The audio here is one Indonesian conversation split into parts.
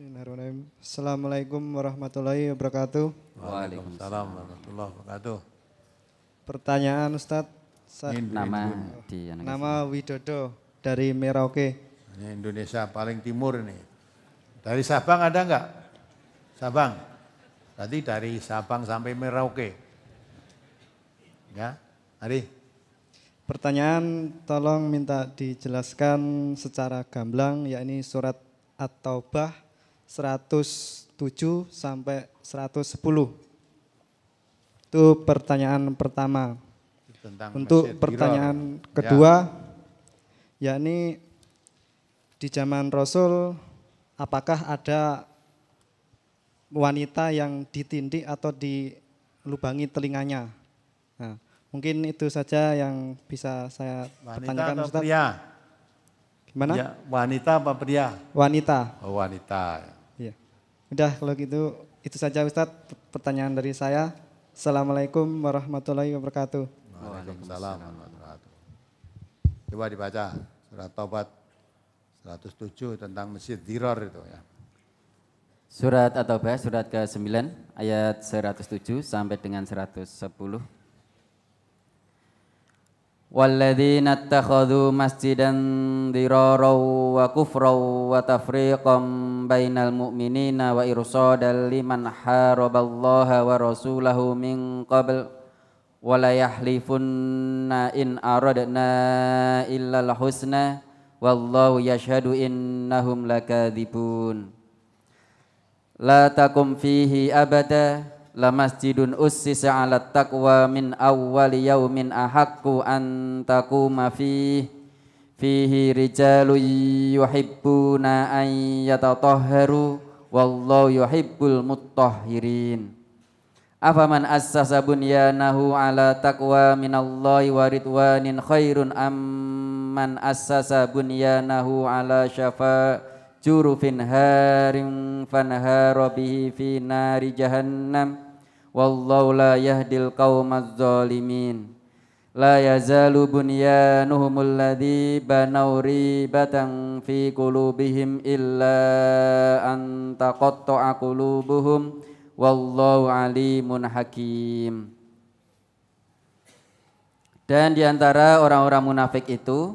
Bismillahirrahmanirrahim. Assalamualaikum warahmatullahi wabarakatuh. Waalaikumsalam warahmatullahi wabarakatuh. Pertanyaan Ustadz. Sa nama di Nama Widodo dari Merauke. Ini Indonesia paling timur ini. Dari Sabang ada enggak? Sabang. Tadi dari Sabang sampai Merauke. Ya, Ari. Pertanyaan tolong minta dijelaskan secara gamblang yakni surat At-Taubah 107 sampai 110. Itu pertanyaan pertama. Tentang Untuk pertanyaan Giro. Ya. kedua, ya. yakni di zaman Rasul apakah ada wanita yang ditindik atau dilubangi telinganya? Nah, mungkin itu saja yang bisa saya wanita pertanyakan. Wanita atau pria? Gimana? Ya, wanita apa pria? Wanita. Oh, wanita. Udah kalau gitu itu saja Ustadz pertanyaan dari saya. Assalamualaikum warahmatullahi wabarakatuh. Waalaikumsalam warahmatullahi Coba dibaca surat Taubat 107 tentang masjid Diror itu ya. Surat At-Taubah surat ke-9 ayat 107 sampai dengan 110. والذين اتخذوا مسجدا ضرارا وكفرا وتفريقا بين المؤمنين وإرصادا لمن حارب الله ورسوله من قبل وليحلفن إن أردنا إلا الحسنى والله يشهد إنهم لكاذبون لا تقم فيه أبدا la masjidun ussisa 'ala taqwa min awwal yaumin ahaqqu an taquma fihi fihi rijalun yuhibbuna an yatatahharu wallahu yuhibbul mutahhirin afaman assasa bunyanahu ala taqwa Allahi wa ridwanin khairun amman assasa bunyanahu ala syafa' jurufin harim fanhara bihi fi nari jahannam wallahu la yahdil qaumaz zalimin la yazalu bunyanuhum alladhi banaw ribatan fi qulubihim illa an taqatta'a qulubuhum wallahu alimun hakim dan di antara orang-orang munafik itu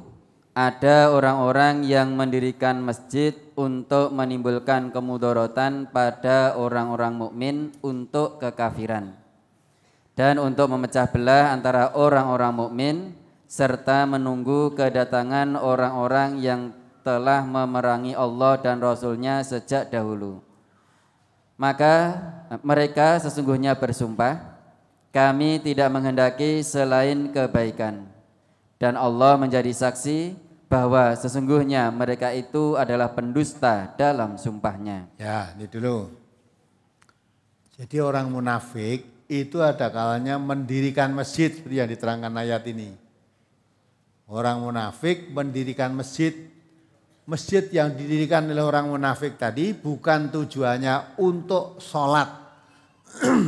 ada orang-orang yang mendirikan masjid untuk menimbulkan kemudorotan pada orang-orang mukmin untuk kekafiran dan untuk memecah belah antara orang-orang mukmin serta menunggu kedatangan orang-orang yang telah memerangi Allah dan Rasulnya sejak dahulu. Maka eh, mereka sesungguhnya bersumpah, kami tidak menghendaki selain kebaikan. Dan Allah menjadi saksi bahwa sesungguhnya mereka itu adalah pendusta dalam sumpahnya. Ya, ini dulu. Jadi orang munafik itu ada kalanya mendirikan masjid seperti yang diterangkan ayat ini. Orang munafik mendirikan masjid. Masjid yang didirikan oleh orang munafik tadi bukan tujuannya untuk sholat.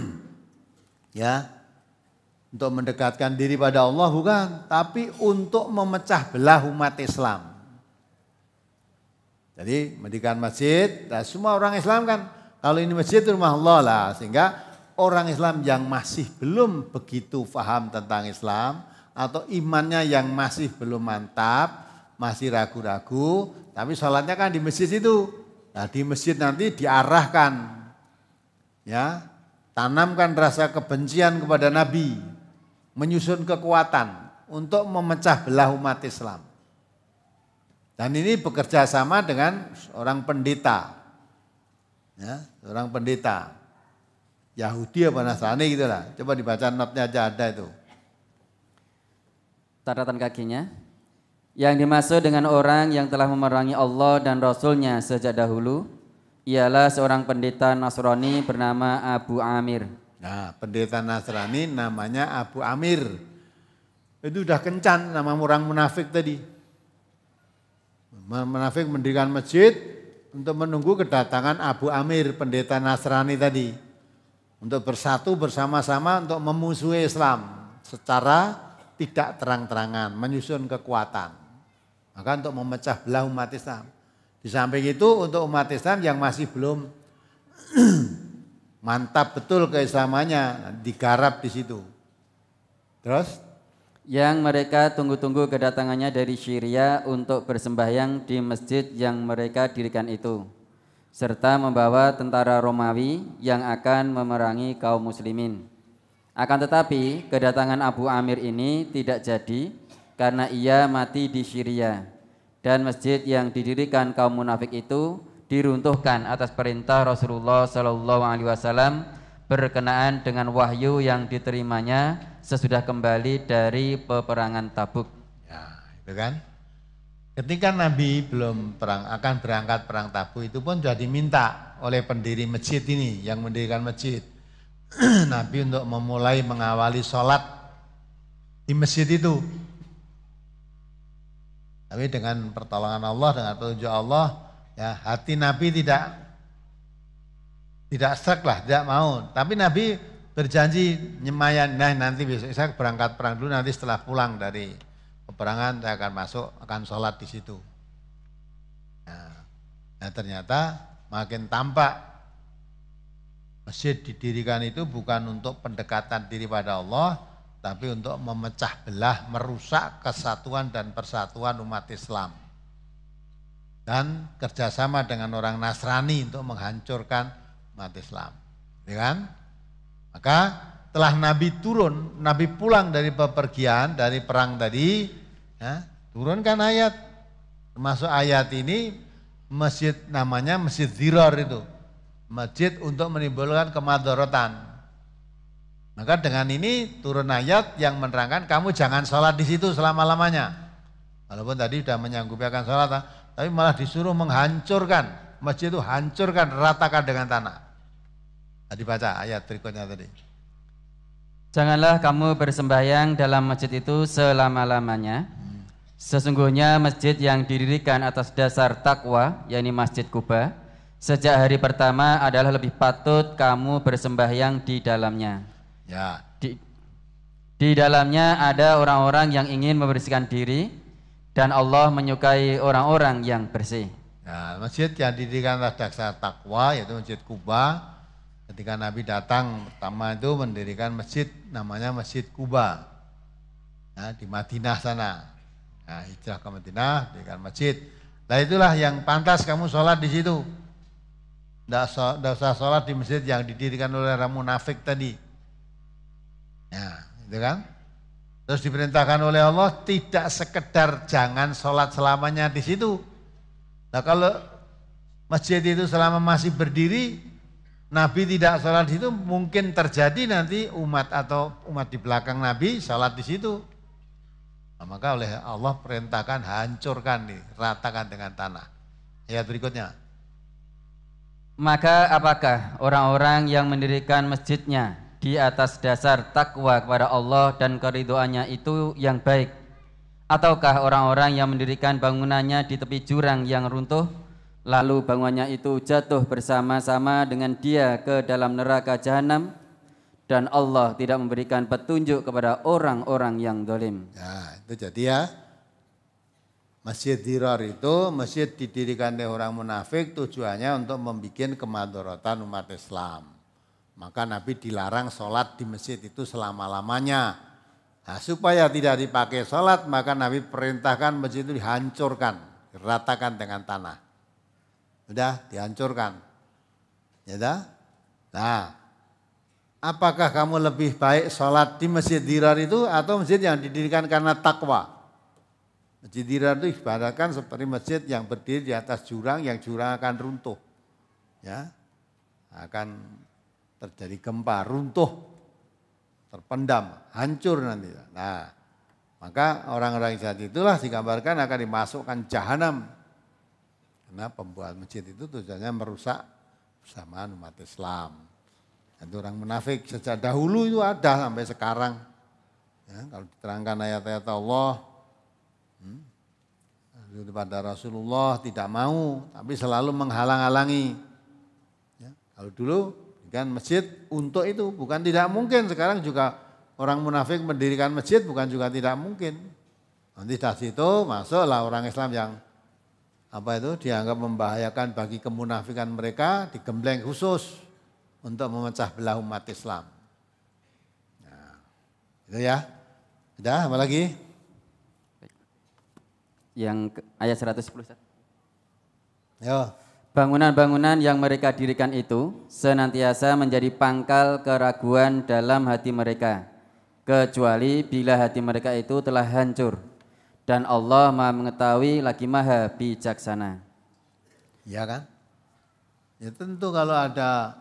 ya, untuk mendekatkan diri pada Allah bukan, tapi untuk memecah belah umat Islam. Jadi mendirikan masjid, nah semua orang Islam kan kalau ini masjid itu rumah Allah lah, sehingga orang Islam yang masih belum begitu paham tentang Islam atau imannya yang masih belum mantap, masih ragu-ragu, tapi sholatnya kan di masjid itu. Nah di masjid nanti diarahkan, ya tanamkan rasa kebencian kepada Nabi, menyusun kekuatan untuk memecah belah umat Islam. Dan ini bekerja sama dengan orang pendeta. Ya, orang pendeta. Yahudi apa Nasrani gitu lah. Coba dibaca notnya aja ada itu. Catatan kakinya. Yang dimaksud dengan orang yang telah memerangi Allah dan Rasulnya sejak dahulu, ialah seorang pendeta Nasrani bernama Abu Amir Nah, pendeta Nasrani namanya Abu Amir. Itu udah kencan nama orang munafik tadi. Munafik mendirikan masjid untuk menunggu kedatangan Abu Amir, pendeta Nasrani tadi. Untuk bersatu bersama-sama untuk memusuhi Islam secara tidak terang-terangan, menyusun kekuatan. Maka untuk memecah belah umat Islam. Di samping itu untuk umat Islam yang masih belum Mantap betul keislamannya, digarap di situ. Terus? Yang mereka tunggu-tunggu kedatangannya dari Syria untuk bersembahyang di masjid yang mereka dirikan itu. Serta membawa tentara Romawi yang akan memerangi kaum muslimin. Akan tetapi kedatangan Abu Amir ini tidak jadi karena ia mati di Syria. Dan masjid yang didirikan kaum munafik itu diruntuhkan atas perintah Rasulullah Shallallahu Alaihi Wasallam berkenaan dengan wahyu yang diterimanya sesudah kembali dari peperangan Tabuk. Ya, itu kan. Ketika Nabi belum perang, akan berangkat perang Tabuk itu pun sudah diminta oleh pendiri masjid ini yang mendirikan masjid. Nabi untuk memulai mengawali sholat di masjid itu. Tapi dengan pertolongan Allah, dengan petunjuk Allah, Ya, hati Nabi tidak tidak serak lah, tidak mau. Tapi Nabi berjanji nyemayan, nah nanti besok saya berangkat perang dulu, nanti setelah pulang dari peperangan saya akan masuk, akan sholat di situ. Nah, nah ternyata makin tampak masjid didirikan itu bukan untuk pendekatan diri pada Allah, tapi untuk memecah belah, merusak kesatuan dan persatuan umat Islam dan kerjasama dengan orang Nasrani untuk menghancurkan umat Islam. Ya kan? Maka telah Nabi turun, Nabi pulang dari pepergian, dari perang tadi, ya, turunkan ayat. Termasuk ayat ini masjid namanya Masjid Ziror itu. Masjid untuk menimbulkan kemadorotan. Maka dengan ini turun ayat yang menerangkan kamu jangan sholat di situ selama-lamanya. Walaupun tadi sudah menyanggupi akan sholat, tapi malah disuruh menghancurkan masjid itu hancurkan ratakan dengan tanah tadi nah, dibaca ayat berikutnya tadi janganlah kamu bersembahyang dalam masjid itu selama-lamanya sesungguhnya masjid yang didirikan atas dasar takwa yakni masjid Kuba sejak hari pertama adalah lebih patut kamu bersembahyang di dalamnya ya di dalamnya ada orang-orang yang ingin membersihkan diri dan Allah menyukai orang-orang yang bersih. Nah, masjid yang didirikan atas dasar takwa yaitu Masjid Kuba. Ketika Nabi datang pertama itu mendirikan masjid namanya Masjid Kuba. Nah, di Madinah sana. Nah, hijrah ke Madinah dirikan masjid. Nah itulah yang pantas kamu sholat di situ. Tidak usah sholat di masjid yang didirikan oleh orang munafik tadi. Nah, itu kan? Terus diperintahkan oleh Allah tidak sekedar jangan sholat selamanya di situ. Nah kalau masjid itu selama masih berdiri, Nabi tidak sholat di situ mungkin terjadi nanti umat atau umat di belakang Nabi sholat di situ. Nah, maka oleh Allah perintahkan hancurkan nih, ratakan dengan tanah. Ayat berikutnya. Maka apakah orang-orang yang mendirikan masjidnya di atas dasar takwa kepada Allah dan keridoannya itu yang baik ataukah orang-orang yang mendirikan bangunannya di tepi jurang yang runtuh lalu bangunannya itu jatuh bersama-sama dengan dia ke dalam neraka jahanam dan Allah tidak memberikan petunjuk kepada orang-orang yang dolim. Ya, itu jadi ya. Masjid Dirar itu masjid didirikan oleh orang munafik tujuannya untuk membuat kemadaratan umat Islam. Maka Nabi dilarang sholat di masjid itu selama-lamanya. Nah, supaya tidak dipakai sholat, maka Nabi perintahkan masjid itu dihancurkan, ratakan dengan tanah. Sudah dihancurkan. Ya dah? Nah, apakah kamu lebih baik sholat di masjid dirar itu atau masjid yang didirikan karena takwa? Masjid dirar itu ibaratkan seperti masjid yang berdiri di atas jurang, yang jurang akan runtuh. Ya, akan terjadi gempa, runtuh, terpendam, hancur nanti. Nah, maka orang-orang jahat itulah digambarkan akan dimasukkan jahanam. Karena pembuat masjid itu tujuannya merusak sama umat Islam. Itu orang munafik sejak dahulu itu ada sampai sekarang. Ya, kalau diterangkan ayat-ayat Allah, hmm, pada Rasulullah tidak mau, tapi selalu menghalang-halangi. Ya, kalau dulu Kan masjid untuk itu, bukan tidak mungkin. Sekarang juga orang munafik mendirikan masjid bukan juga tidak mungkin. Nanti dari situ masuklah orang Islam yang apa itu dianggap membahayakan bagi kemunafikan mereka digembleng khusus untuk memecah belah umat Islam. Nah, itu ya. Sudah, apa lagi? Yang ayat 110. Yo. Bangunan-bangunan yang mereka dirikan itu senantiasa menjadi pangkal keraguan dalam hati mereka, kecuali bila hati mereka itu telah hancur. Dan Allah Maha Mengetahui lagi Maha Bijaksana. Ya kan? Ya tentu kalau ada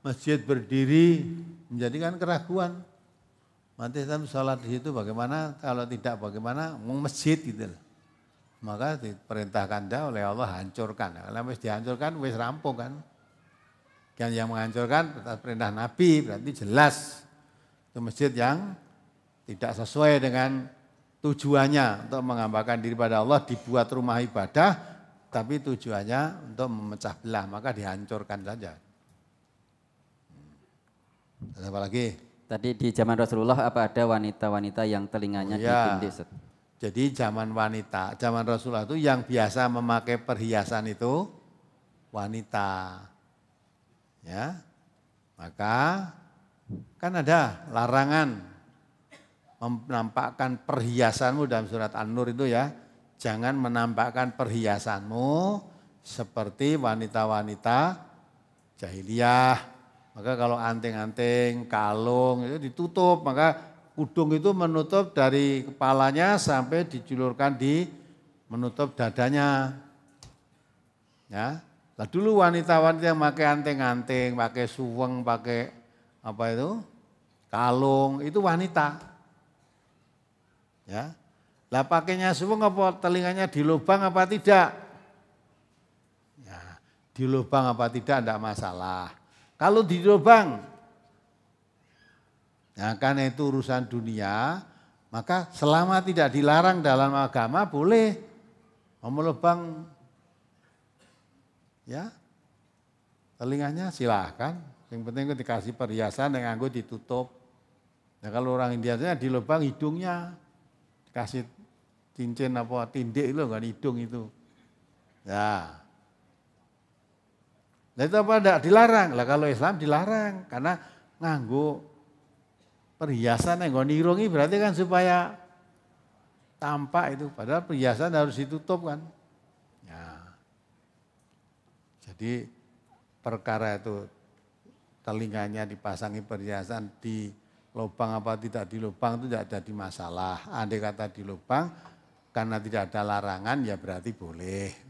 masjid berdiri menjadikan keraguan. Nanti kita sholat di situ bagaimana, kalau tidak bagaimana, mau masjid gitu maka diperintahkan dah oleh Allah hancurkan. Kalau wis dihancurkan wis rampung kan. Dan yang menghancurkan perintah Nabi berarti jelas itu masjid yang tidak sesuai dengan tujuannya untuk mengambahkan diri pada Allah dibuat rumah ibadah tapi tujuannya untuk memecah belah maka dihancurkan saja. Hmm. Ada apa lagi? Tadi di zaman Rasulullah apa ada wanita-wanita yang telinganya oh, iya. Jadi zaman wanita, zaman Rasulullah itu yang biasa memakai perhiasan itu wanita. Ya. Maka kan ada larangan menampakkan perhiasanmu dalam surat An-Nur itu ya. Jangan menampakkan perhiasanmu seperti wanita-wanita jahiliyah. Maka kalau anting-anting, kalung itu ditutup, maka Kudung itu menutup dari kepalanya sampai dijulurkan di menutup dadanya. Ya. Lah dulu wanita-wanita yang pakai anting-anting, pakai suweng, pakai apa itu? kalung, itu wanita. Ya. Lah pakainya suweng apa telinganya di lubang apa tidak? Ya, di lubang apa tidak tidak masalah. Kalau di lubang Nah, karena itu urusan dunia, maka selama tidak dilarang dalam agama boleh memelubang ya telinganya silahkan. Yang penting itu dikasih perhiasan yang anggur ditutup. Ya kalau orang India dilubang hidungnya, dikasih cincin apa tindik itu kan hidung itu. Ya. Nah itu apa tidak dilarang? Lah kalau Islam dilarang karena nganggu perhiasan yang nggak nirungi berarti kan supaya tampak itu. Padahal perhiasan harus ditutup kan. Ya. Jadi perkara itu telinganya dipasangi perhiasan di lubang apa tidak di lubang itu tidak jadi masalah. Andai kata di lubang karena tidak ada larangan ya berarti boleh.